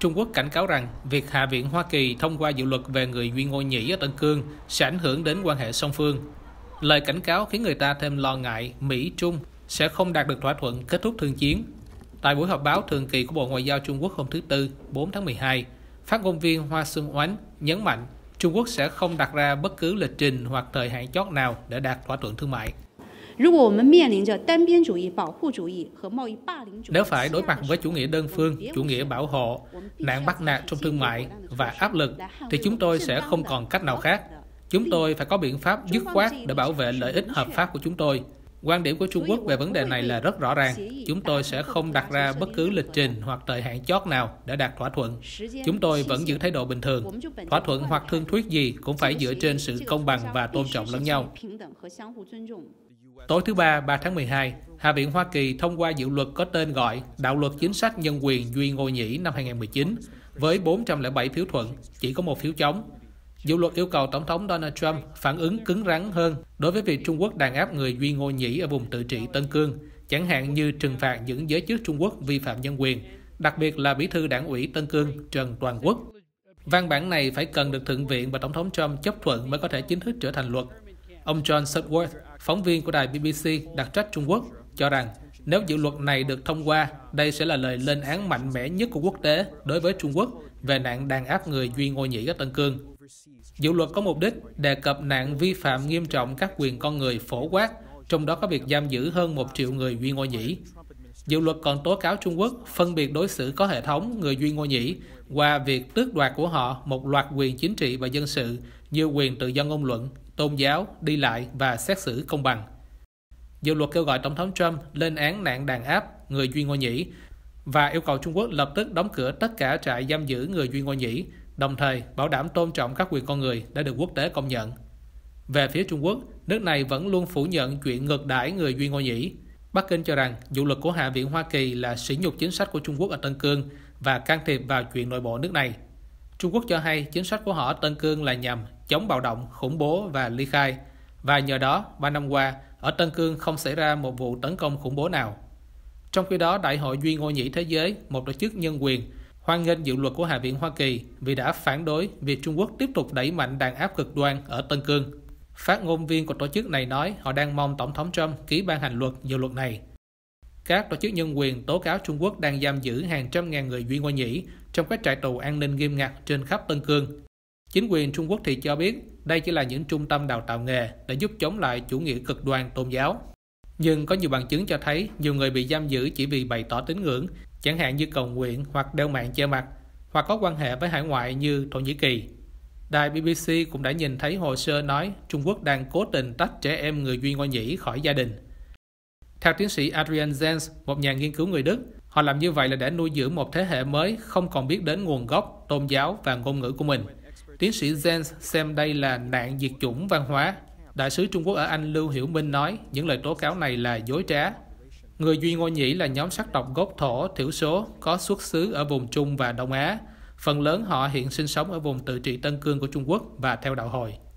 Trung Quốc cảnh cáo rằng việc Hạ viện Hoa Kỳ thông qua dự luật về người Duy Ngô Nhĩ ở Tân Cương sẽ ảnh hưởng đến quan hệ song phương. Lời cảnh cáo khiến người ta thêm lo ngại Mỹ-Trung sẽ không đạt được thỏa thuận kết thúc thương chiến. Tại buổi họp báo thường kỳ của Bộ Ngoại giao Trung Quốc hôm thứ Tư, 4 tháng 12, phát ngôn viên Hoa Xuân Oánh nhấn mạnh Trung Quốc sẽ không đặt ra bất cứ lịch trình hoặc thời hạn chót nào để đạt thỏa thuận thương mại. Nếu phải đối mặt với chủ nghĩa đơn phương, chủ nghĩa bảo hộ, nạn bắt nạt trong thương mại và áp lực, thì chúng tôi sẽ không còn cách nào khác. Chúng tôi phải có biện pháp dứt khoát để bảo vệ lợi ích hợp pháp của chúng tôi. Quan điểm của Trung Quốc về vấn đề này là rất rõ ràng. Chúng tôi sẽ không đặt ra bất cứ lịch trình hoặc thời hạn chót nào để đạt thỏa thuận. Chúng tôi vẫn giữ thái độ bình thường. Thỏa thuận hoặc thương thuyết gì cũng phải dựa trên sự công bằng và tôn trọng lẫn nhau. Tối thứ Ba, 3 tháng 12, Hạ viện Hoa Kỳ thông qua dự luật có tên gọi Đạo luật Chính sách Nhân quyền Duy Ngô Nhĩ năm 2019 với 407 phiếu thuận, chỉ có một phiếu chống. Dự luật yêu cầu Tổng thống Donald Trump phản ứng cứng rắn hơn đối với việc Trung Quốc đàn áp người Duy Ngô Nhĩ ở vùng tự trị Tân Cương, chẳng hạn như trừng phạt những giới chức Trung Quốc vi phạm nhân quyền, đặc biệt là bí thư đảng ủy Tân Cương Trần Toàn Quốc. Văn bản này phải cần được Thượng viện và Tổng thống Trump chấp thuận mới có thể chính thức trở thành luật. Ông John Sudworth, phóng viên của đài BBC đặc trách Trung Quốc, cho rằng nếu dự luật này được thông qua, đây sẽ là lời lên án mạnh mẽ nhất của quốc tế đối với Trung Quốc về nạn đàn áp người Duy Ngô Nhĩ ở Tân Cương. Dự luật có mục đích đề cập nạn vi phạm nghiêm trọng các quyền con người phổ quát, trong đó có việc giam giữ hơn một triệu người Duy Ngô Nhĩ. Dự luật còn tố cáo Trung Quốc phân biệt đối xử có hệ thống người Duy Ngô Nhĩ qua việc tước đoạt của họ một loạt quyền chính trị và dân sự như quyền tự do ngôn luận, tôn giáo, đi lại và xét xử công bằng. Dự luật kêu gọi Tổng thống Trump lên án nạn đàn áp người Duy Ngô Nhĩ và yêu cầu Trung Quốc lập tức đóng cửa tất cả trại giam giữ người Duy Ngô Nhĩ, đồng thời bảo đảm tôn trọng các quyền con người đã được quốc tế công nhận. Về phía Trung Quốc, nước này vẫn luôn phủ nhận chuyện ngược đãi người Duy Ngô Nhĩ. Bắc Kinh cho rằng dự luật của Hạ viện Hoa Kỳ là sỉ nhục chính sách của Trung Quốc ở Tân Cương và can thiệp vào chuyện nội bộ nước này. Trung Quốc cho hay chính sách của họ ở Tân Cương là nhằm chống bạo động, khủng bố và ly khai. Và nhờ đó, ba năm qua, ở Tân Cương không xảy ra một vụ tấn công khủng bố nào. Trong khi đó, Đại hội Duy Ngô Nhĩ Thế Giới, một tổ chức nhân quyền, hoan nghênh dự luật của Hạ viện Hoa Kỳ vì đã phản đối việc Trung Quốc tiếp tục đẩy mạnh đàn áp cực đoan ở Tân Cương. Phát ngôn viên của tổ chức này nói họ đang mong Tổng thống Trump ký ban hành luật dự luật này. Các tổ chức nhân quyền tố cáo Trung Quốc đang giam giữ hàng trăm ngàn người Duy Ngô Nhĩ trong các trại tù an ninh nghiêm ngặt trên khắp Tân Cương. Chính quyền Trung Quốc thì cho biết đây chỉ là những trung tâm đào tạo nghề để giúp chống lại chủ nghĩa cực đoan tôn giáo. Nhưng có nhiều bằng chứng cho thấy nhiều người bị giam giữ chỉ vì bày tỏ tín ngưỡng, chẳng hạn như cầu nguyện hoặc đeo mạng che mặt, hoặc có quan hệ với hải ngoại như Thổ Nhĩ Kỳ. Đài BBC cũng đã nhìn thấy hồ sơ nói Trung Quốc đang cố tình tách trẻ em người Duy Ngô Nhĩ khỏi gia đình. Theo tiến sĩ Adrian Zenz, một nhà nghiên cứu người Đức, họ làm như vậy là để nuôi dưỡng một thế hệ mới không còn biết đến nguồn gốc, tôn giáo và ngôn ngữ của mình – Tiến sĩ Jens xem đây là nạn diệt chủng văn hóa. Đại sứ Trung Quốc ở Anh Lưu Hiểu Minh nói những lời tố cáo này là dối trá. Người Duy Ngô Nhĩ là nhóm sắc tộc gốc thổ, thiểu số, có xuất xứ ở vùng Trung và Đông Á. Phần lớn họ hiện sinh sống ở vùng tự trị Tân Cương của Trung Quốc và theo đạo hồi.